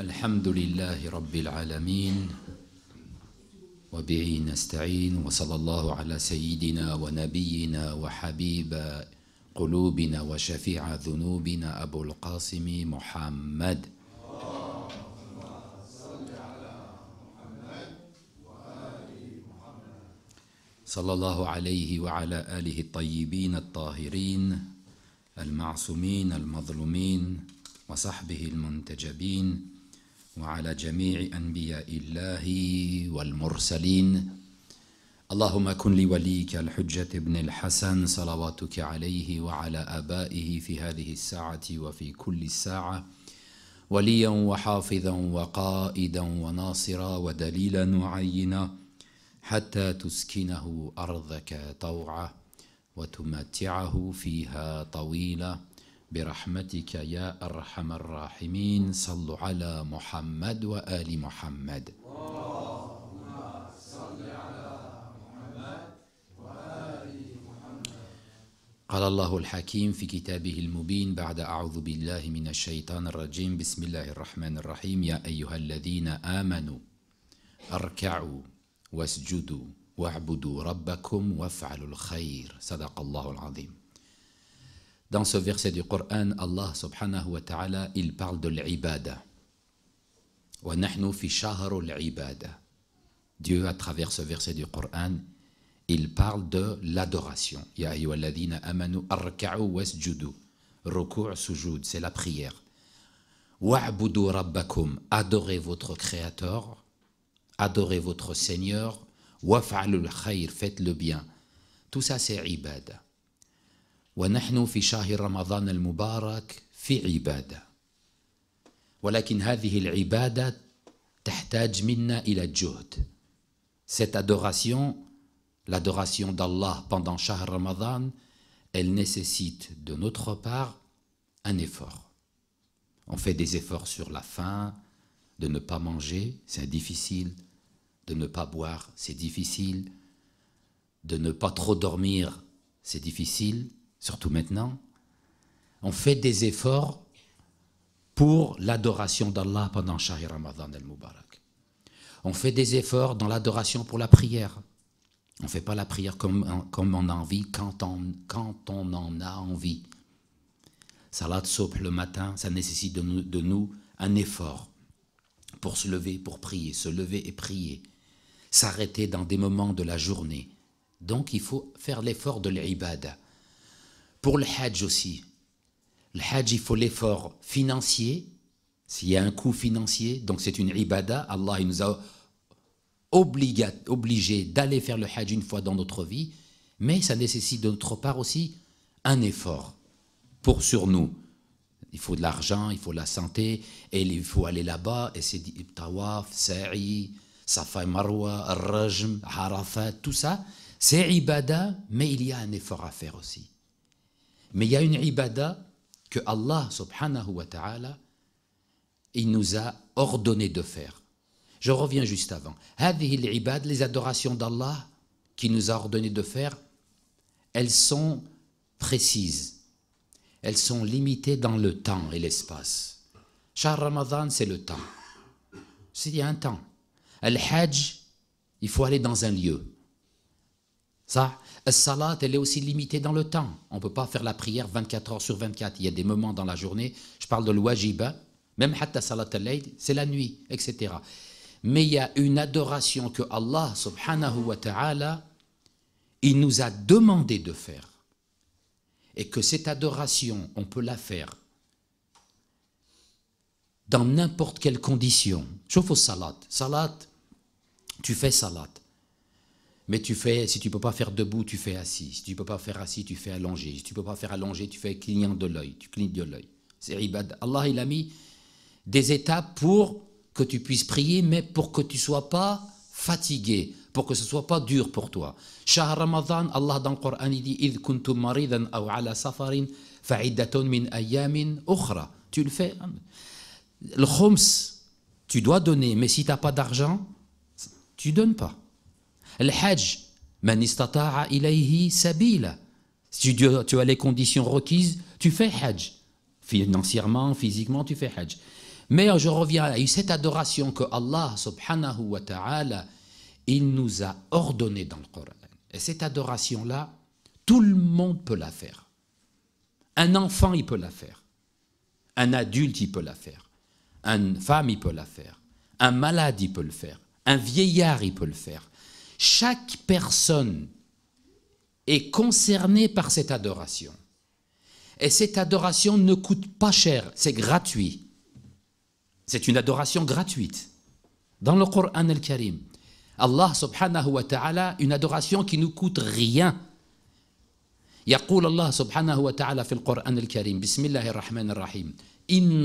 الحمد لله رب العالمين وبه نستعين وصلى الله على سيدنا ونبينا وحبيب قلوبنا وشفيع ذنوبنا أبو القاسم محمد صلى الله عليه وعلى آله الطيبين الطاهرين المعصومين المظلومين وصحبه المنتجبين وعلى جميع أنبياء الله والمرسلين اللهم كن لوليك الحجة بن الحسن صلواتك عليه وعلى آبائه في هذه الساعة وفي كل ساعة وليا وحافظا وقائدا وناصرا ودليلا وعينا حتى تسكنه أرضك طوعا وتمتعه فيها طويلا برحمتك يا أرحم الراحمين صلوا على محمد وآل محمد اللهم صل على محمد وآل محمد قال الله الحكيم في كتابه المبين بعد أعوذ بالله من الشيطان الرجيم بسم الله الرحمن الرحيم يا أيها الذين آمنوا اركعوا واسجدوا واعبدوا ربكم وافعلوا الخير صدق الله العظيم Dans ce verset du Coran, Allah subhanahu wa ta'ala, il parle de l'ibada. Dieu, à travers ce verset du Coran, il parle de l'adoration. Ya ayyuhalladhina amanu arka'u wasjudu. Ruku' sujud, c'est la prière. Wa'budu rabbakum, adorez votre créateur, adorez votre Seigneur, Wa waf'alul khair, faites le bien. Tout ça c'est ibad. في شهر رمضان المبارك في عباده ولكن هذه العباده cette adoration l'adoration d'Allah pendant shah Ramadan, elle nécessite de notre part un effort on fait des efforts sur la faim de ne pas manger c'est difficile de ne pas boire c'est difficile de ne pas trop dormir c'est difficile surtout maintenant, on fait des efforts pour l'adoration d'Allah pendant Shahir Ramadan al-Mubarak. On fait des efforts dans l'adoration pour la prière. On ne fait pas la prière comme, comme on a envie, quand on, quand on en a envie. Salat Sobh le matin, ça nécessite de nous, un effort pour se lever, pour prier, se lever et prier, s'arrêter dans des moments de la journée. Donc il faut faire l'effort de l'ibad. Pour le Hajj aussi, le Hajj, il faut l'effort financier, s'il y a un coût financier, donc c'est une ibada, Allah nous a obligés d'aller faire le Hajj une fois dans notre vie, mais ça nécessite de notre part aussi un effort pour sur nous. Il faut de l'argent, il faut de la santé, et il faut aller là-bas, et c'est Tawaf, Sa'i, Safa Marwa, Rajm, Harafat, tout ça, c'est ibada, mais il y a un effort à faire aussi. Mais il y a une ibada que Allah subhanahu wa ta'ala, il nous a ordonné de faire. Je reviens juste avant. les adorations d'Allah qui nous a ordonné de faire, elles sont précises. Elles sont limitées dans le temps et l'espace. Shah Ramadan, c'est le temps. S'il y a un temps. Al-Hajj, il faut aller dans un lieu. Ça, euh, salat, elle est aussi limitée dans le temps. On ne peut pas faire la prière 24 heures sur 24. Il y a des moments dans la journée, je parle de l'wajib, même hatta salat al c'est la nuit, etc. Mais il y a une adoration que Allah subhanahu wa ta'ala, il nous a demandé de faire. Et que cette adoration, on peut la faire dans n'importe quelle condition. Chauffe au salat. Salat, tu fais salat. Mais tu fais, si tu peux pas faire debout, tu fais assis. Si tu peux pas faire assis, tu fais allongé. Si tu peux pas faire allongé, tu fais clignant de l'œil. Tu clignes de l'œil. C'est ribad. Allah, il a mis des étapes pour que tu puisses prier, mais pour que tu sois pas fatigué, pour que ce soit pas dur pour toi. Shah Ramadan, Allah dans le Coran, il dit kuntum maridan ala safarin min ayamin Tu le fais. Le tu dois donner, mais si tu n'as pas d'argent, tu donnes pas. Le Hajj, man istata'a ilayhi sabila. Si tu, as les conditions requises, tu fais Hajj. Financièrement, physiquement, tu fais Hajj. Mais je reviens à cette adoration que Allah subhanahu wa ta'ala, il nous a ordonné dans le Coran. Et cette adoration-là, tout le monde peut la faire. Un enfant, il peut la faire. Un adulte, il peut la faire. Une femme, il peut la faire. Un malade, il peut le faire. Un vieillard, il peut le faire. Chaque personne est concernée par cette adoration. Et cette adoration ne coûte pas cher, c'est gratuit. C'est une adoration gratuite. Dans le Coran al-Karim, Allah subhanahu wa ta'ala, une adoration qui ne coûte rien. يقول الله سبحانه وتعالى في القرآن الكريم بسم الله الرحمن الرحيم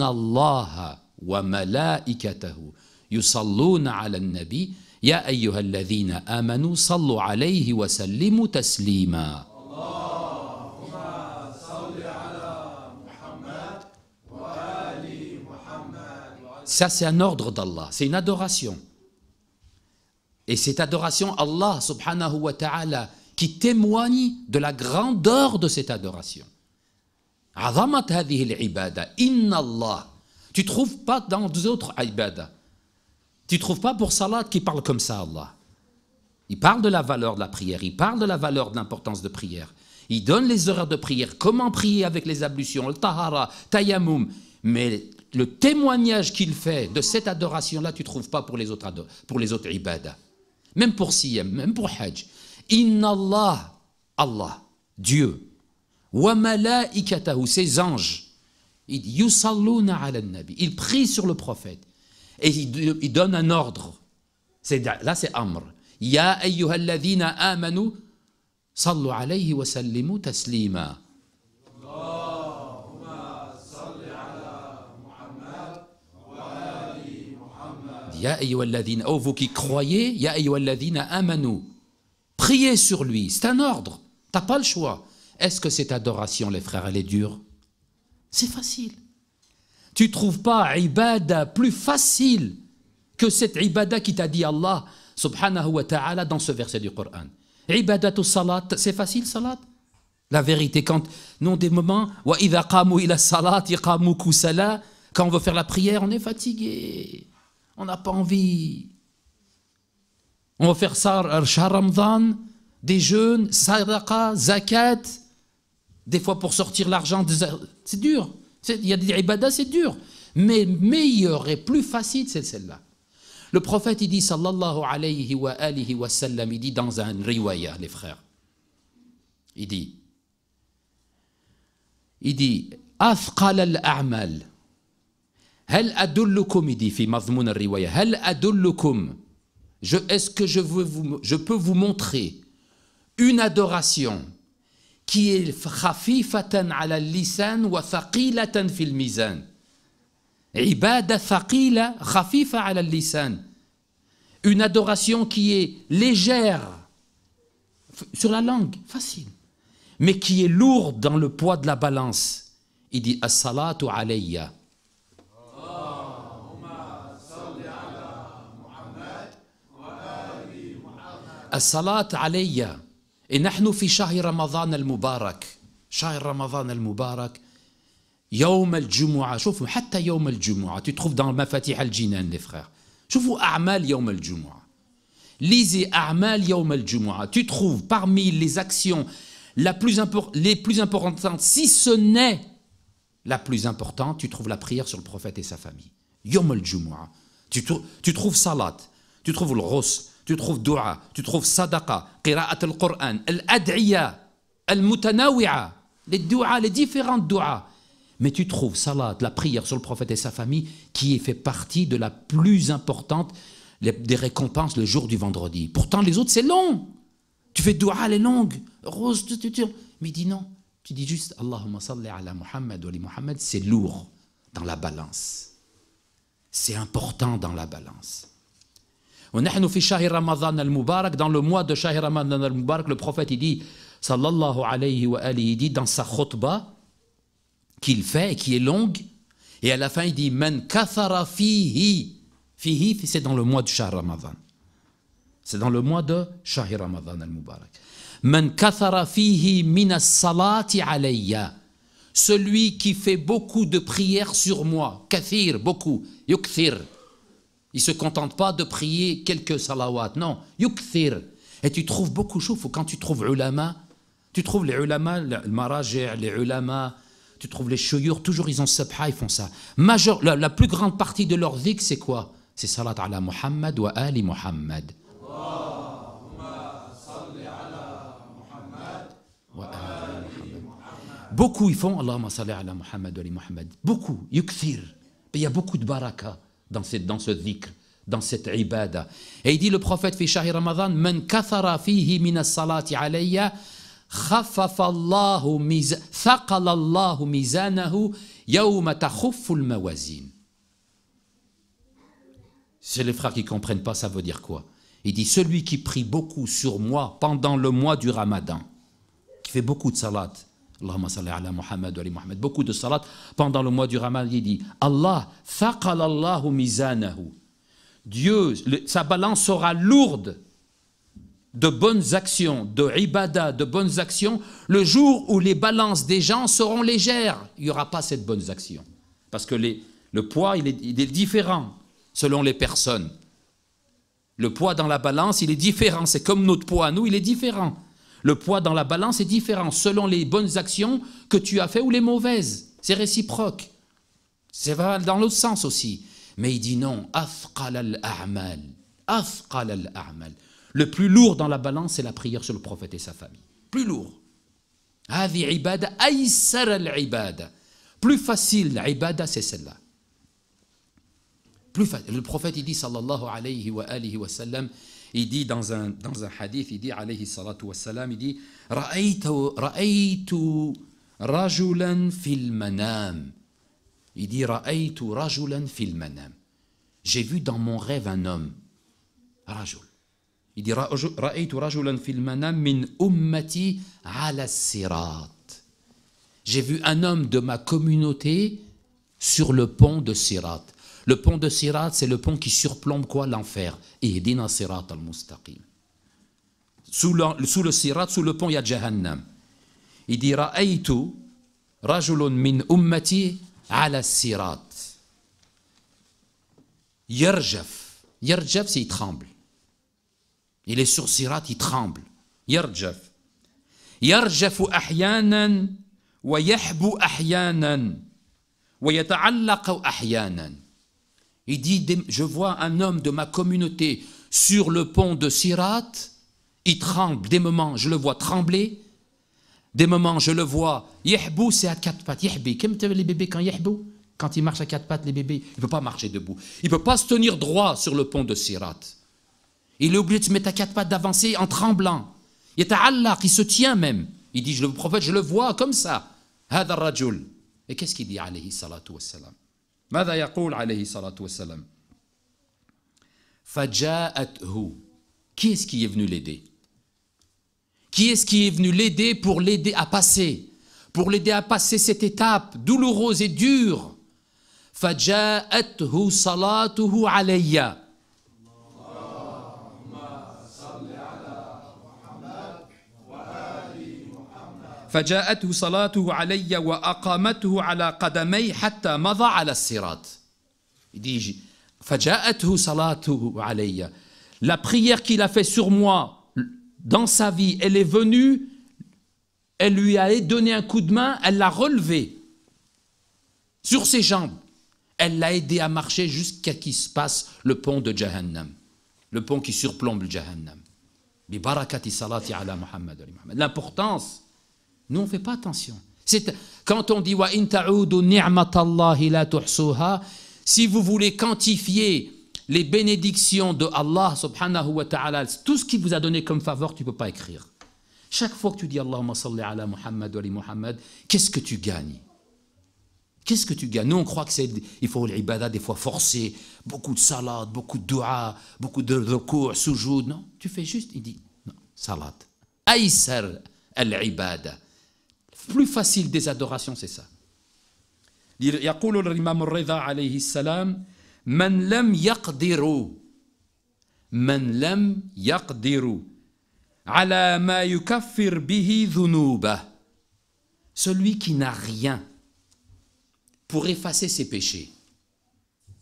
Allah wa malaikatahu يصلون على » يا أيها الذين آمنوا صلوا عليه وسلموا تسليما اللهم صل على محمد وآل محمد Ça c'est un ordre d'Allah, c'est une adoration. Et cette adoration, Allah subhanahu wa ta'ala, qui témoigne de la grandeur de cette adoration. Azamat hadhihi al-ibada, inna Allah. Tu trouves pas dans d'autres ibadah. Tu trouves pas pour Salat qu'il parle comme ça, Allah. Il parle de la valeur de la prière, il parle de la valeur de l'importance de prière. Il donne les horaires de prière, comment prier avec les ablutions, le tahara, tayammum. Mais le témoignage qu'il fait de cette adoration-là, tu ne trouves pas pour les autres, pour les autres ibadah. Même pour siyam, même pour hajj. Inna Allah, Allah, Dieu, wa malaikatahu, ses anges, ils ala nabi, ils prient sur le prophète et il, donne un ordre. là, c'est Amr. Ya ayyuhalladhina amanu, sallu alayhi wa sallimu taslima. Ya ayyuhalladhina, oh vous qui croyez, Ya ayyuhalladhina amanu. Priez sur lui, c'est un ordre, t'as pas le choix. Est-ce que cette adoration, les frères, elle est dure C'est facile. Tu trouves pas ibada plus facile que cette ibada qui t'a dit Allah subhanahu wa ta'ala dans ce verset du Coran. au salat, c'est facile salat La vérité, quand, non des moments, wa ila salat quand on veut faire la prière, on est fatigué, on n'a pas envie. On va faire ça, Ramadan, des jeûnes, sadaqa, zakat, des fois pour sortir l'argent, c'est dur. Il y a des ibadah, c'est dur. Mais meilleure et plus facile, c'est celle-là. Le prophète, il dit, sallallahu alayhi wa alihi wa sallam, il dit dans un riwaya, les frères. Il dit, il dit, al-a'mal, هل adullukum, il dit fi mazmoun al هل hal je, est-ce que veux je peux vous montrer une adoration qui est khafifatan ala lisan wa thaqilatan fil mizan. Ibada thaqila khafifa ala lisan. Une adoration qui est légère sur la langue, facile, mais qui est lourde dans le poids de la balance. Il dit as-salatu alayya. As-salat alayya. Et nous fi Shahr Ramadan al-Mubarak. Shahr Ramadan al-Mubarak. Yawm al-Jumu'a. même hatta yawm al-Jumu'a. Tu trouves dans le Mafatih al-Jinan, les frères. Chouf, a'mal yawm al-Jumu'a. Lisez a'mal yawm al-Jumu'a. Tu trouves parmi les actions les plus importantes, si ce n'est la plus importante, tu trouves la prière sur le prophète et sa famille. Yawm al-Jumu'a. Tu, tu trouves salat. Tu trouves le rosse tu trouves dua, tu trouves sadaqa, qira'at al-Qur'an, al-ad'iya, al-mutanawi'a, les dua, les différentes dua. Mais tu trouves salat, la prière sur le prophète et sa famille, qui fait partie de la plus importante des récompenses le jour du vendredi. Pourtant, les autres, c'est long. Tu fais dua, elle est longue. Rose, tu, tu, Mais dis non. Tu dis juste Allahumma salli ala Muhammad wa Muhammad. C'est lourd dans la balance. C'est important dans la balance. ونحن في شهر رمضان المبارك dans le mois de Ramadan al-mubarak le prophète il dit sallallahu alayhi wa alihi il dit dans sa khutbah qu'il fait et qui est longue et à la fin il dit man kathara fihi فيه, c'est dans le mois de شهر Ramadan, c'est dans le mois de شهر Ramadan, المبارك man kathara fihi min as celui qui fait beaucoup de prières sur moi kathir beaucoup yukthir il ne se contentent pas de prier quelques salawat. Non, yukthir. Et tu trouves beaucoup, chouf, quand tu trouves ulama, tu trouves les ulama, le marajir, les ulama, tu trouves les shuyur, toujours ils ont sabha, ils font ça. la, plus grande partie de leur zik, c'est quoi C'est salat ala Muhammad wa ali Muhammad. Beaucoup ils font Allahumma salli ala Muhammad wa ali Muhammad. Beaucoup, yukthir. Il y a beaucoup de baraka dans, cette, dans ce dhikr, dans cette ibada. Et il dit le prophète fi Ramadan C'est les frères qui comprennent pas ça veut dire quoi. Il dit celui qui prie beaucoup sur moi pendant le mois du Ramadan qui fait beaucoup de salat Beaucoup de salat pendant le mois du Ramadan, il dit Allah, mizanahu. Dieu, sa balance sera lourde de bonnes actions, de ibada, de bonnes actions, le jour où les balances des gens seront légères, il n'y aura pas cette bonne action Parce que le poids, il est, différent selon les personnes. Le poids dans la balance, il est différent. C'est comme notre poids à nous, il est différent. Le poids dans la balance est différent selon les bonnes actions que tu as faites ou les mauvaises. C'est réciproque. C'est dans l'autre sens aussi. Mais il dit non, al a'mal. Le plus lourd dans la balance, c'est la prière sur le prophète et sa famille. Plus lourd. al Plus facile, c'est celle-là. Plus facile. Le prophète, il dit, sallallahu alayhi wa wa sallam, il dit dans un, dans un hadith, il dit, alayhi salatu wassalam, il dit, Ra'aytu rajulan fil manam. Il dit, Ra'aytu rajulan fil manam. J'ai vu dans mon rêve un homme. Rajul. Il dit, Ra'aytu rajulan fil manam min ummati ala sirat. J'ai vu un homme de ma communauté sur le pont de Sirat. Le pont de Sirat, c'est le pont qui surplombe quoi L'enfer. et Sirat al-Mustaqim. Sous le, Sirat, sous le pont, il y a Jahannam. Il dit Ra'aytu rajulun min ummati ala Sirat. Yerjaf »« Yerjaf » c'est il tremble. Il est sur Sirat, il tremble. Yarjaf. wa yahbu ويحبو wa ويتعلق ahyanan » Il dit, je vois un homme de ma communauté sur le pont de Sirat, il tremble, des moments je le vois trembler, des moments je le vois, yahbou, c'est à quatre pattes, yahbou, quand il marche à quatre pattes, les bébés, il ne peut pas marcher debout. Il ne peut pas se tenir droit sur le pont de Sirat. Il est obligé de se mettre à quatre pattes, d'avancer en tremblant. Il est à Allah qui se tient même. Il dit, le prophète, je le vois comme ça. Et qu'est-ce qu'il dit, alayhi salatu ماذا يقول عليه Qui est-ce qui est venu l'aider Qui est-ce qui est venu l'aider pour l'aider à passer Pour l'aider à passer cette étape douloureuse et dure فجاءته صلاته عليّ Il dit, La prière qu'il a fait sur moi dans sa vie, elle est venue, elle lui a donné un coup de main, elle l'a relevé sur ses jambes. Elle l'a aidé à marcher jusqu'à ce qu'il se passe le pont de Jahannam, le pont qui surplombe le Jahannam. L'importance nous, on ne fait pas attention. Quand on dit wa si vous voulez quantifier les bénédictions de Allah subhanahu wa ta'ala, tout ce qu'il vous a donné comme faveur, tu ne peux pas écrire. Chaque fois que tu dis Allahumma salli ala Muhammad wa Muhammad, qu'est-ce que tu gagnes Qu'est-ce que tu gagnes Nous, on croit que c'est, il faut l'ibada des fois forcer, beaucoup de salat, beaucoup de dua, beaucoup de recours, soujoud. Non, tu fais juste, il dit, non, salade. Aïsar al-ibada plus facile des adorations, c'est ça. يقول الإمام الرضا عليه السلام من لم celui qui n'a rien pour effacer ses péchés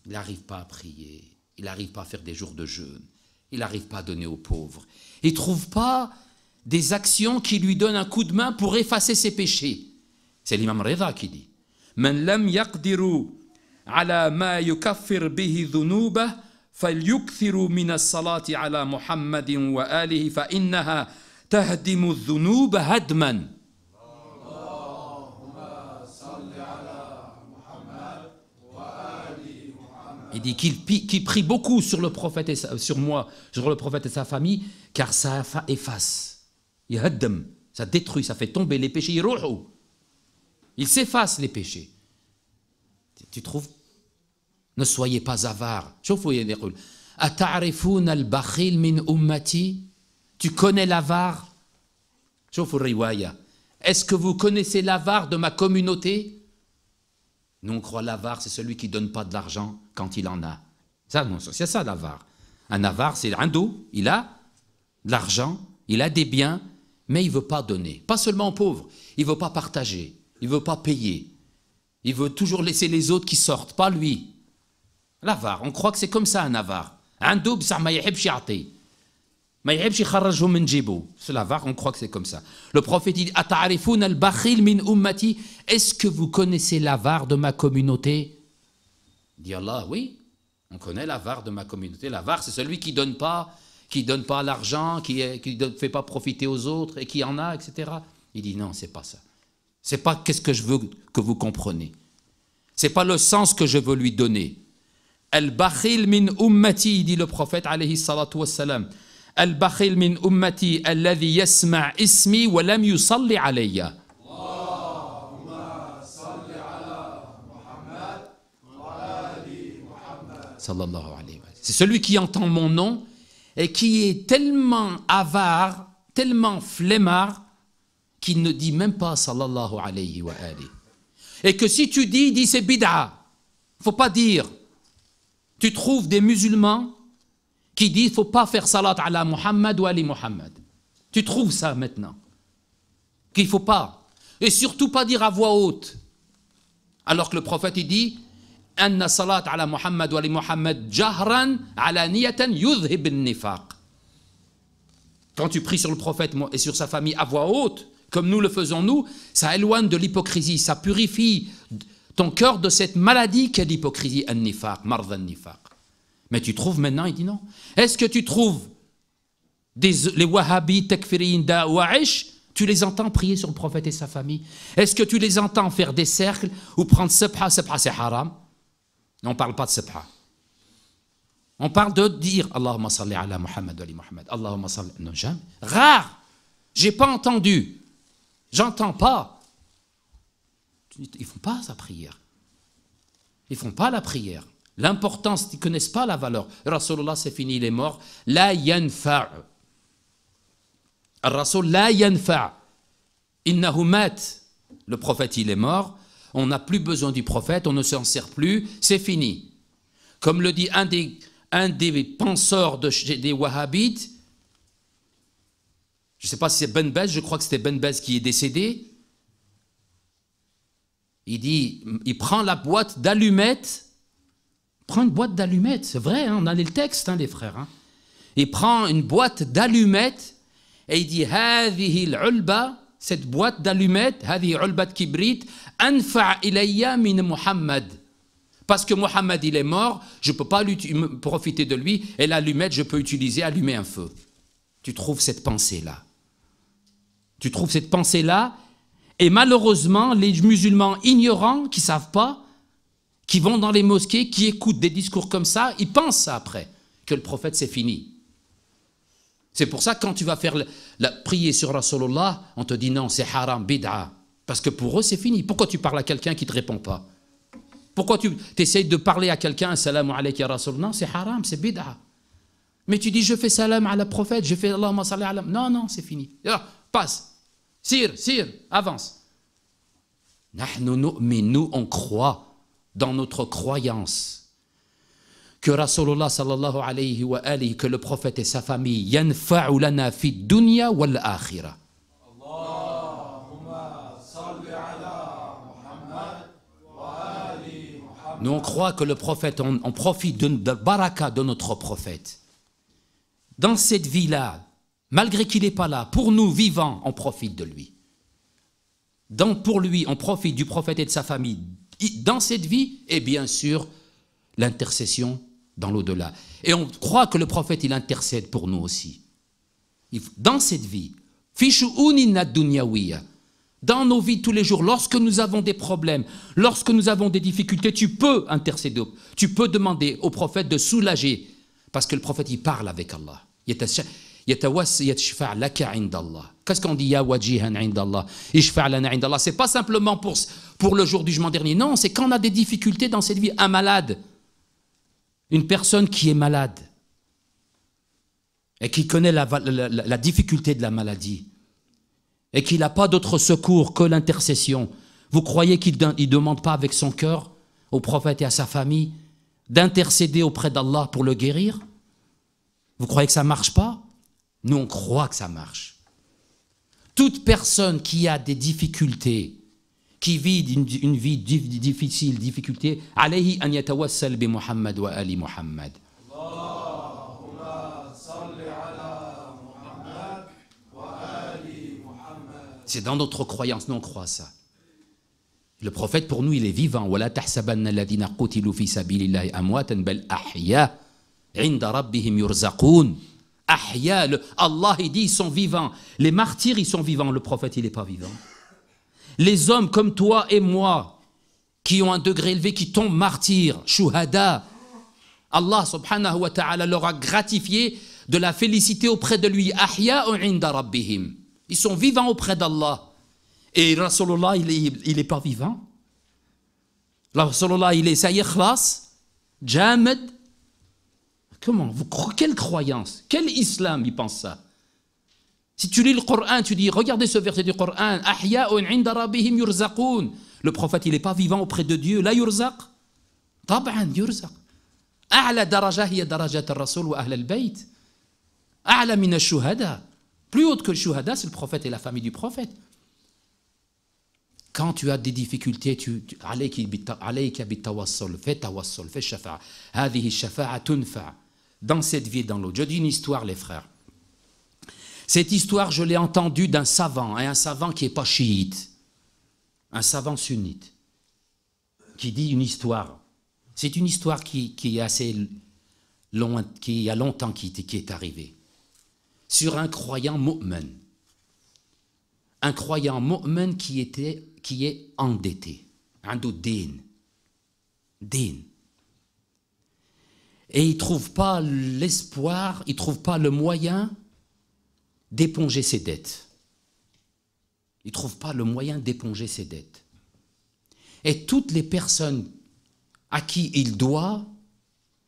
il n'arrive pas à prier il n'arrive pas à faire des jours de jeûne il n'arrive pas à donner aux pauvres il trouve pas des actions qui lui donnent un coup de main pour effacer ses péchés. C'est l'imam Reza qui dit Man lam yaqdiru ala ma yukaffir bihi dhunuba falyukthiru min as-salati ala Muhammadin wa alihi fa innaha tahdimu adh hadman. Il dit qu'il qu prie beaucoup sur le prophète et sa, sur moi, sur le prophète et sa famille, car ça efface ça détruit, ça fait tomber les péchés. Il s'efface les péchés. Tu trouves Ne soyez pas avares. Tu connais l'avare Est-ce que vous connaissez l'avare de ma communauté Nous, on croit l'avare, c'est celui qui ne donne pas de l'argent quand il en a. Ça, c'est ça l'avare. Un avare, c'est un dos, il a de l'argent, il a des biens, mais il ne veut pas donner. Pas seulement aux pauvres, il ne veut pas partager, il ne veut pas payer. Il veut toujours laisser les autres qui sortent, pas lui. L'avare, on croit que c'est comme ça un avare. Un double, ça c'est l'avare, on croit que c'est comme ça. Le prophète dit Est-ce que vous connaissez l'avare de ma communauté Dit Allah Oui, on connaît l'avare de ma communauté. L'avare, c'est celui qui ne donne pas qui donne pas l'argent, qui ne fait pas profiter aux autres et qui en a, etc. Il dit non, c'est pas ça. C'est pas qu'est-ce que je veux que vous compreniez. C'est pas le sens que je veux lui donner. Al-bakhil min ummati, dit le prophète alayhi salatu wassalam. Al-bakhil min ummati alladhi yasma' ismi wa lam yusalli alayya. C'est celui qui entend mon nom et qui est tellement avare, tellement flemmard, qu'il ne dit même pas sallallahu alayhi wa ali. Et que si tu dis, dis c'est bid'a. Faut pas dire. Tu trouves des musulmans qui disent faut pas faire salat ala Muhammad ou ali Muhammad. Tu trouves ça maintenant. Qu'il faut pas. Et surtout pas dire à voix haute. Alors que le prophète il dit quand tu pries sur le prophète et sur sa famille à voix haute, comme nous le faisons nous, ça éloigne de l'hypocrisie, ça purifie ton cœur de cette maladie qu'est l'hypocrisie, nifaq Mais tu trouves maintenant, il dit non. Est-ce que tu trouves des, les wahhabis, da waish, tu les entends prier sur le prophète et sa famille Est-ce que tu les entends faire des cercles ou prendre subha sepha c'est haram on ne parle pas de Sebha. On parle de dire Allahumma salli ala Muhammad wa ali Muhammad. Allahumma salli. Non, jamais. Rare. J'ai pas entendu. J'entends pas. Ils font pas sa prière. Ils font pas la prière. L'importance, ils connaissent pas la valeur. Rasulullah, c'est fini, il est mort. La yanfa'. Rasul la yanfa'. Innahu Le prophète, il est mort on n'a plus besoin du prophète, on ne s'en sert plus, c'est fini. Comme le dit un des, penseurs des Wahhabites, je ne sais pas si c'est Ben Bez, je crois que c'était Ben Bez qui est décédé, il dit, il prend la boîte d'allumettes, prend une boîte d'allumettes, c'est vrai, hein, on a le texte, hein, les frères. Hein. Il prend une boîte d'allumettes et il dit, cette boîte d'allumettes, هذه ulbat kibrit, anfa Parce que Muhammad il est mort, je ne peux pas profiter de lui, et l'allumette, je peux utiliser, allumer un feu. Tu trouves cette pensée-là. Tu trouves cette pensée-là, et malheureusement, les musulmans ignorants qui ne savent pas, qui vont dans les mosquées, qui écoutent des discours comme ça, ils pensent après, que le prophète c'est fini. C'est pour ça, quand tu vas faire la, prier sur Rasulullah, on te dit non, c'est haram, bid'a. Parce que pour eux, c'est fini. Pourquoi tu parles à quelqu'un qui ne te répond pas Pourquoi tu essayes de parler à quelqu'un, salam alaykum Rasul Non, c'est haram, c'est bid'a. Mais tu dis, je fais salam à la prophète, je fais Allahumma salam. Non, non, c'est fini. Ah, passe. Sire, sire, avance. mais nous, on croit dans notre croyance que alayhi wa que le prophète et sa famille, yanfa'u lana fi dunya wal akhirah. Nous, on croit que le prophète, on, profite de, la baraka de notre prophète. Dans cette vie-là, malgré qu'il n'est pas là, pour nous vivants, on profite de lui. Donc pour lui, on profite du prophète et de sa famille dans cette vie, et bien sûr, l'intercession dans l'au-delà. Et on croit que le prophète, il intercède pour nous aussi. Dans cette vie, dans nos vies tous les jours, lorsque nous avons des problèmes, lorsque nous avons des difficultés, tu peux intercéder, tu peux demander au prophète de soulager, parce que le prophète, il parle avec Allah. Qu'est-ce qu'on dit C'est pas simplement pour, pour le jour du jugement dernier. Non, c'est quand on a des difficultés dans cette vie. Un malade, une personne qui est malade et qui connaît la, difficulté de la maladie et qui n'a pas d'autre secours que l'intercession, vous croyez qu'il ne demande pas avec son cœur au prophète et à sa famille d'intercéder auprès d'Allah pour le guérir Vous croyez que ça ne marche pas Nous, on croit que ça marche. Toute personne qui a des difficultés, qui vit une, une vie difficile, difficulté, alayhi an yatawassal bi Muhammad wa ali Muhammad. C'est dans notre croyance, nous on croit ça. Le prophète pour nous il est vivant. ولا تحسبن الذين قتلوا في سبيل الله أمواتا بل أحياء عند ربهم يرزقون أحياء Allah il dit ils sont vivants. Les martyrs ils sont vivants. Le prophète il n'est pas vivant les hommes comme toi et moi, qui ont un degré élevé, qui tombent martyrs, shuhada, Allah subhanahu wa ta'ala leur a gratifié de la félicité auprès de lui. Ils sont vivants auprès d'Allah. Et Rasulullah, il n'est il est pas vivant. Rasulullah, il est ça y Comment vous, Quelle croyance Quel islam il pense ça si tu lis le Coran, tu dis, regardez ce verset du Coran, Le prophète, il n'est pas vivant auprès de Dieu. La yurzaq. طبعا yurzak. أعلى la هي درجة wa al bayt. Ala mina Shuhada. plus haute que le shuhada c'est le prophète et la famille du prophète quand tu as des difficultés tu عليك بالتوسل fais tawassul fais shafa'a هذه Shafa, Atunfa. dans cette vie dans l'autre je dis une histoire les frères cette histoire, je l'ai entendue d'un savant, et hein, un savant qui n'est pas chiite, un savant sunnite, qui dit une histoire. C'est une histoire qui, est assez qui a longtemps qui, qui est arrivée, sur un croyant mu'min. Un croyant mu'min qui, était, qui est endetté, un din, din. Et il ne trouve pas l'espoir, il ne trouve pas le moyen d'éponger ses dettes. Il ne trouve pas le moyen d'éponger ses dettes. Et toutes les personnes à qui il doit,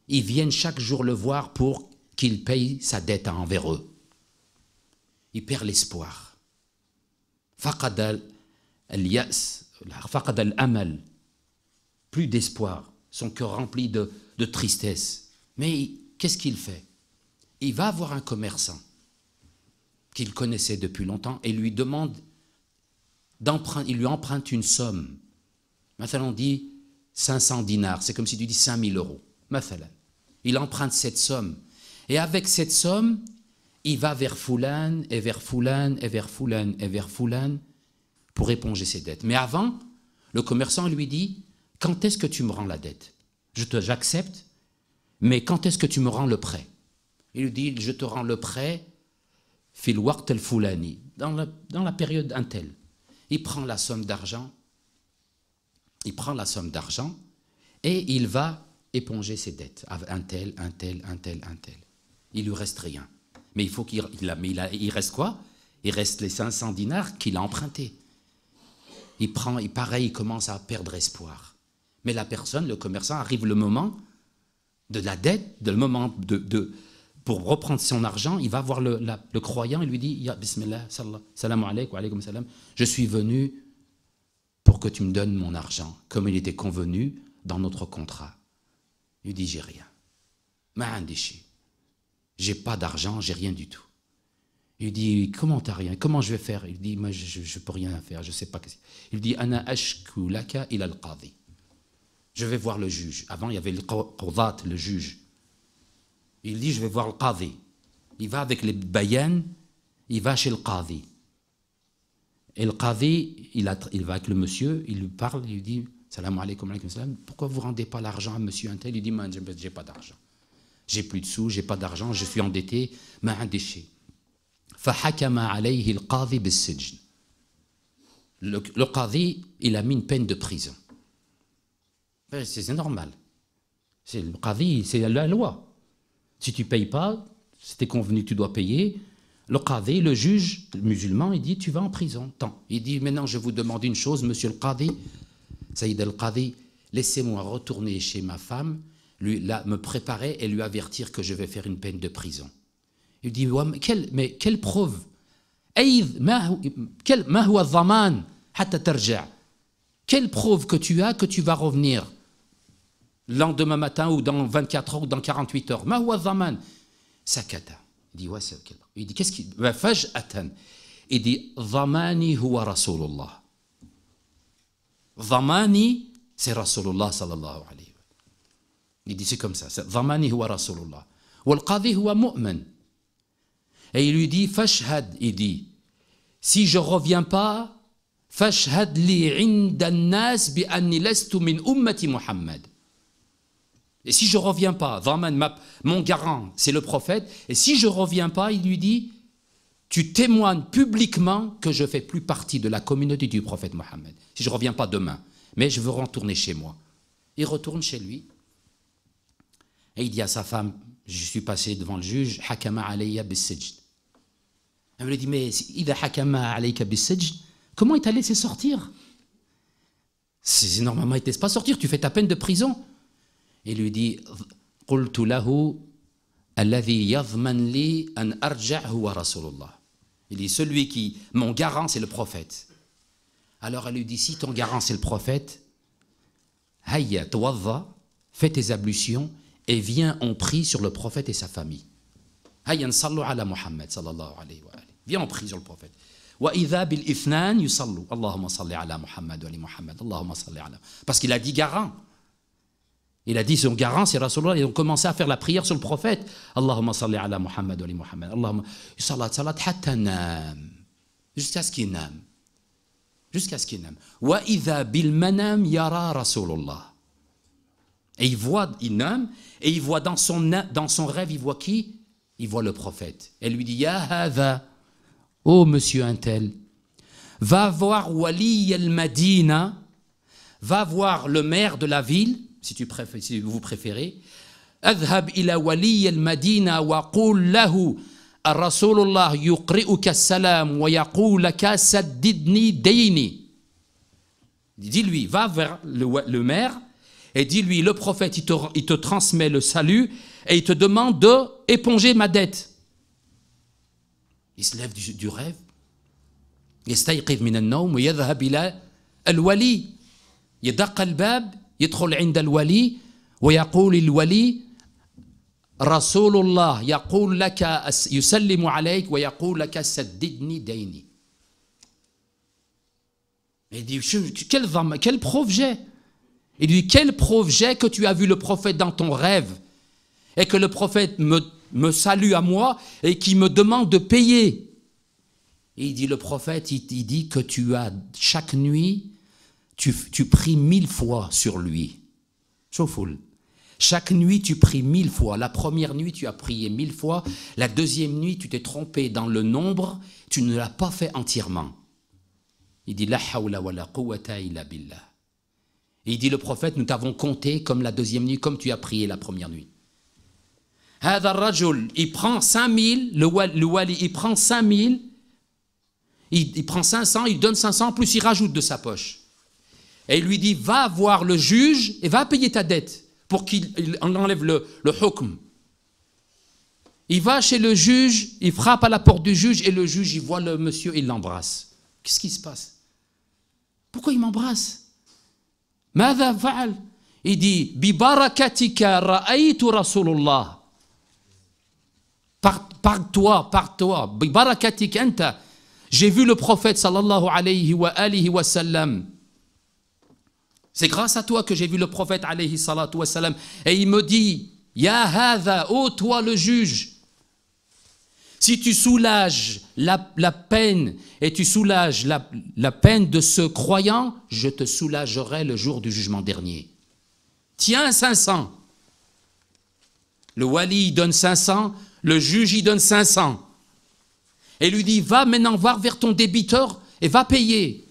ils viennent chaque jour le voir pour qu'il paye sa dette envers eux. Il perd l'espoir. amal Plus d'espoir, son cœur rempli de, de tristesse. Mais qu'est-ce qu'il fait Il va voir un commerçant qu'il connaissait depuis longtemps et lui demande il lui emprunte une somme. Maintenant, on dit 500 dinars, c'est comme si tu dis 5000 euros. Il emprunte cette somme. Et avec cette somme, il va vers Foulan et vers Foulan et vers Foulan et vers Foulan pour éponger ses dettes. Mais avant, le commerçant lui dit Quand est-ce que tu me rends la dette J'accepte, mais quand est-ce que tu me rends le prêt Il lui dit Je te rends le prêt fil dans la, période intel. Il prend la somme d'argent, il prend la somme d'argent et il va éponger ses dettes. Ah, un tel, un tel, un tel, un tel. Il lui reste rien. Mais il faut qu'il il, reste quoi Il reste les 500 dinars qu'il a empruntés. Il prend, et pareil, il commence à perdre espoir. Mais la personne, le commerçant, arrive le moment de la dette, de le moment de pour reprendre son argent, il va voir le, croyant et lui dit Ya Bismillah, salam je suis venu pour que tu me donnes mon argent, comme il était convenu dans notre contrat. Il dit J'ai rien. Ma'andishi. J'ai pas d'argent, j'ai rien du tout. Il dit Comment t'as rien Comment je vais faire Il dit Moi, je, ne peux rien faire, je sais pas. Que il dit Ana Je vais voir le juge. Avant, il y avait le le juge. Il dit, je vais voir le qadi. Il va avec les bayan, il va chez le qadi. Et le qadi, il, va avec le monsieur, il lui parle, il lui dit, salam alaykoum pourquoi vous ne rendez pas l'argent à monsieur un tel Il dit, j'ai pas d'argent. J'ai plus de sous, j'ai pas d'argent, je suis endetté, Mais un déchet. Le, le qadi, il a mis une peine de prison. Ben, c'est normal. C'est le qadi, c'est la loi. Si tu payes pas, c'était convenu tu dois payer. Le qadi, le juge musulman, il dit tu vas en prison. Il dit maintenant je vous demande une chose, monsieur le qadi, Saïd al qadi, laissez-moi retourner chez ma femme, lui me préparer et lui avertir que je vais faire une peine de prison. Il dit mais quelle preuve quelle preuve que tu as que tu vas revenir lendemain matin ou dans 24 heures ou dans 48 heures. Ma huwa Sakata. Il dit, ouais, c'est ok. Il dit, qu'est-ce qu'il. Bah, atan? Il dit, Zamani huwa Rasulullah. Zamani, c'est Rasulullah sallallahu alayhi wa sallam. Il dit, c'est comme ça. Zamani huwa Rasulullah. Wal-qadi huwa mu'man. Et il lui dit, fashhad. Il dit, si je reviens pas, fashhad li inda nas bi anni lestu min ummati Muhammad. Et si je reviens pas, mon garant, c'est le prophète, et si je reviens pas, il lui dit, tu témoignes publiquement que je fais plus partie de la communauté du prophète Mohammed. Si je reviens pas demain, mais je veux retourner chez moi. Il retourne chez lui. Et il dit à sa femme, je suis passé devant le juge, hakama alayya Elle lui dit, mais a hakama comment il t'a laissé sortir normalement, il ne pas sortir, tu fais ta peine de prison il lui dit "J'ai dit-lui celui qui Il est celui dont ma garantie est le Prophète. Alors elle lui dit "Si ton garant est le Prophète, viens te va fais tes ablutions et viens en prière sur le Prophète et sa famille." Hayya tawaḍḍa, fais tes ablutions et viens en prière sur le Prophète. Wa idhā bil-ithnān yuṣallū, Allahumma ṣalli 'alā Muḥammad wa 'alā Muḥammad, Allahumma ṣalli 'alā. Parce qu'il a dit garant. Il a dit son garant, c'est Rasulullah. Ils ont commencé à faire la prière sur le prophète. Allahumma salli ala Muhammad wa Muhammad. Allahumma salat salat hatta Jusqu'à ce qu'il n'aime. Jusqu'à ce qu'il n'aime. Wa idha bil manam yara Rasulullah. Et il voit, il n'am et il voit dans son, dans son rêve, il voit qui Il voit le prophète. Et lui dit, Ya hava, Oh monsieur un tel, va voir Wali el-Madina, va voir le maire de la ville, si, tu préfères, si vous préférez. madina wa ولي lahu al-rasulullah الرسول الله يقرئك السلام ويقول لك سددني ديني. Dis-lui, va vers le, le maire et dis-lui, le prophète, il te, il te transmet le salut et il te demande de éponger ma dette. Il se lève du, du rêve. يستيقظ من النوم ويذهب إلى الولي يدق الباب il dit, quel, projet Il dit, quel projet que tu as vu le prophète dans ton rêve et que le prophète me, salue à moi et qui me demande de payer Il dit, le prophète, il dit que tu as chaque nuit tu, pries mille fois sur lui. Chaque nuit, tu pries mille fois. La première nuit, tu as prié mille fois. La deuxième nuit, tu t'es trompé dans le nombre. Tu ne l'as pas fait entièrement. Il dit La hawla wa la illa il dit Le prophète, nous t'avons compté comme la deuxième nuit, comme tu as prié la première nuit. Il prend 5000, le wali, il prend 5000, il prend 500, il donne 500, plus il rajoute de sa poche. Et il lui dit, va voir le juge et va payer ta dette pour qu'il enlève le, hukm. Il va chez le juge, il frappe à la porte du juge et le juge, il voit le monsieur, et il l'embrasse. Qu'est-ce qui se passe Pourquoi il m'embrasse Il dit, Bibarakatika ra'aytu Rasulullah. Par, toi, par toi, anta. J'ai vu le prophète sallallahu alayhi wa alihi wa sallam. C'est grâce à toi que j'ai vu le prophète alayhi salatu wassalam. Et il me dit, Ya hadha, ô toi le juge, si tu soulages la, peine et tu soulages la, peine de ce croyant, je te soulagerai le jour du jugement dernier. Tiens 500. Le wali donne 500, le juge y donne 500. Et lui dit, va maintenant voir vers ton débiteur et va payer.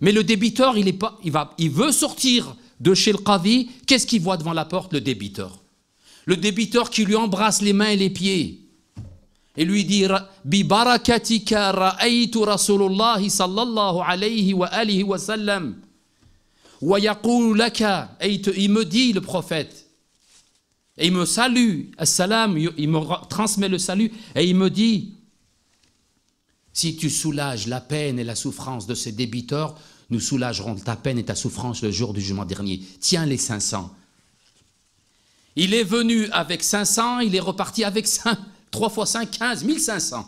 Mais le débiteur, il, est pas, il, va, il veut sortir de chez le Qadi. Qu'est-ce qu'il voit devant la porte Le débiteur. Le débiteur qui lui embrasse les mains et les pieds. Et lui dit Bi barakatika ra'aytu Rasulullah alayhi wa alihi wa sallam. Wa Et il me dit, le prophète. Et il me salue. Assalam. Il me transmet le salut. Et il me dit si tu soulages la peine et la souffrance de ces débiteurs, nous soulagerons ta peine et ta souffrance le jour du jugement dernier. Tiens les 500. Il est venu avec 500, il est reparti avec 5, 3 fois 5, 15, 1500.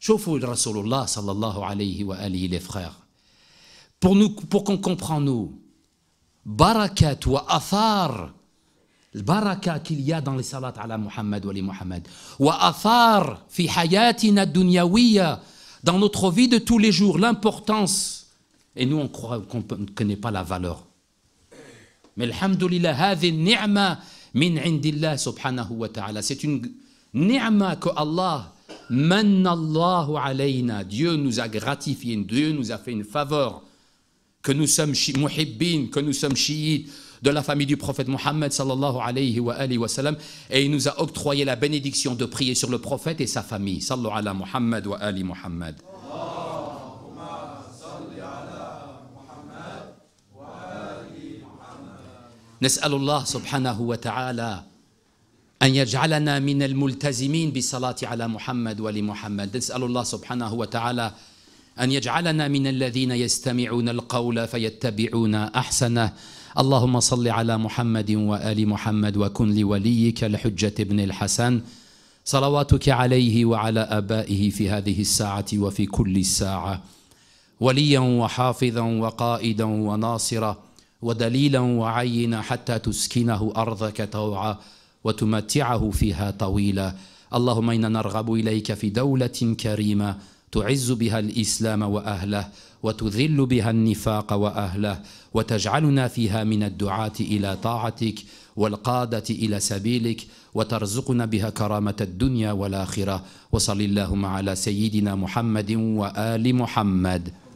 Chauffe Rasulullah sallallahu alayhi wa alayhi, les frères. Pour, nous, pour qu'on comprenne nous, barakat wa afar, le baraka qu'il y a dans les salats ala Muhammad wa li Muhammad, wa afar fi hayatina dunyawiya, dans notre vie de tous les jours, l'importance et nous, on croit qu'on ne connaît pas la valeur. Mais alhamdulillah, ni'ma min indillah subhanahu wa ta'ala. C'est une ni'ma que Allah, Allahu alayna. Dieu nous a gratifié, Dieu nous a fait une faveur. Que nous sommes muhibbin, que nous sommes chiites, de la famille du prophète Mohammed sallallahu alayhi wa, alayhi wa et il nous a octroyé la bénédiction de prier sur le prophète et sa famille sallallahu ala Muhammad wa ali Muhammad. نسأل الله سبحانه وتعالى أن يجعلنا من الملتزمين بالصلاة على محمد ولمحمد نسأل الله سبحانه وتعالى أن يجعلنا من الذين يستمعون القول فيتبعون أحسنه اللهم صل على محمد وآل محمد وكن لوليك الحجة بن الحسن صلواتك عليه وعلى آبائه في هذه الساعة وفي كل الساعة وليا وحافظا وقائدا وناصرا ودليلا وعينا حتى تسكنه أرضك طوعا وتمتعه فيها طويلا اللهم إنا نرغب إليك في دولة كريمة تعز بها الإسلام وأهله وتذل بها النفاق وأهله وتجعلنا فيها من الدعاة إلى طاعتك والقادة إلى سبيلك وترزقنا بها كرامة الدنيا والآخرة وصل اللهم على سيدنا محمد وآل محمد